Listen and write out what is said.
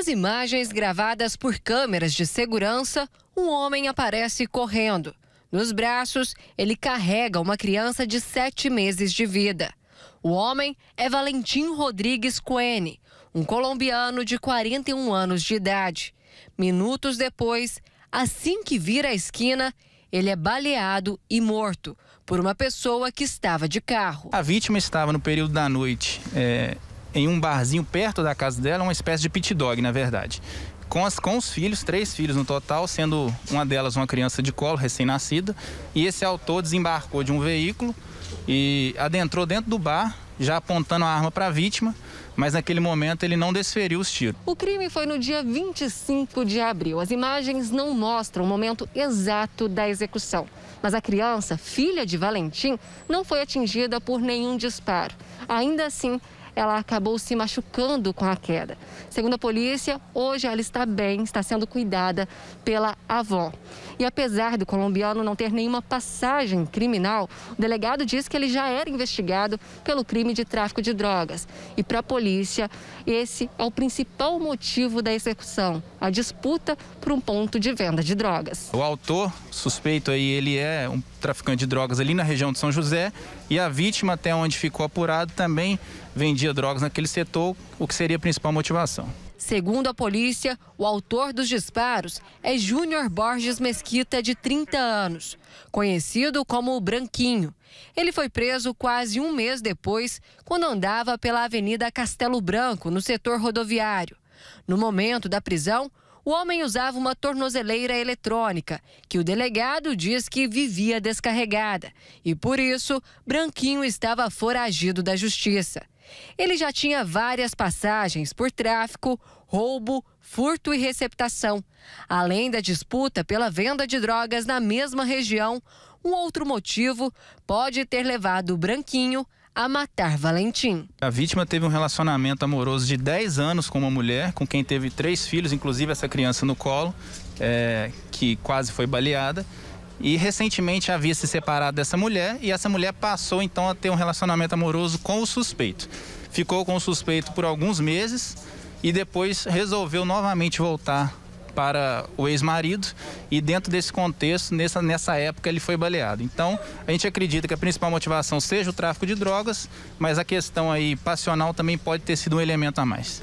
Nas imagens gravadas por câmeras de segurança, um homem aparece correndo. Nos braços, ele carrega uma criança de sete meses de vida. O homem é Valentim Rodrigues Coene, um colombiano de 41 anos de idade. Minutos depois, assim que vira a esquina, ele é baleado e morto por uma pessoa que estava de carro. A vítima estava no período da noite é, em um barzinho perto da casa dela, uma espécie de pit dog, na verdade. Com, as, com, os filhos, três filhos no total, sendo uma delas uma criança de colo, recém-nascida. E esse autor desembarcou de um veículo e adentrou dentro do bar, já apontando a arma para a vítima, mas naquele momento ele não desferiu os tiros. O crime foi no dia 25 de abril. As imagens não mostram o momento exato da execução. Mas a criança, filha de Valentim, não foi atingida por nenhum disparo. Ainda assim, ela acabou se machucando com a queda. Segundo a polícia, hoje ela está bem, está sendo cuidada pela avó. E apesar do colombiano não ter nenhuma passagem criminal, o delegado diz que ele já era investigado pelo crime de tráfico de drogas. E para a polícia, esse é o principal motivo da execução, a disputa por um ponto de venda de drogas. O autor suspeito aí, ele é um traficante de drogas ali na região de São José e a vítima, até onde ficou apurado, também vendia vendia drogas naquele setor, o que seria a principal motivação. Segundo a polícia, o autor dos disparos é Júnior Borges Mesquita, de 30 anos, conhecido como o Branquinho. Ele foi preso quase um mês depois, quando andava pela Avenida Castelo Branco, no setor rodoviário. No momento da prisão, o homem usava uma tornozeleira eletrônica, que o delegado diz que vivia descarregada, e por isso Branquinho estava foragido da justiça. Ele já tinha várias passagens por tráfico, roubo, furto e receptação. Além da disputa pela venda de drogas na mesma região, um outro motivo pode ter levado o Branquinho a matar Valentim. A vítima teve um relacionamento amoroso de 10 anos com uma mulher, com quem teve três filhos, inclusive essa criança no colo, é, que quase foi baleada. E recentemente havia se separado dessa mulher e essa mulher passou então a ter um relacionamento amoroso com o suspeito. Ficou com o suspeito por alguns meses e depois resolveu novamente voltar para o ex-marido e dentro desse contexto, nessa, nessa época, ele foi baleado. Então, a gente acredita que a principal motivação seja o tráfico de drogas, mas a questão aí passional também pode ter sido um elemento a mais.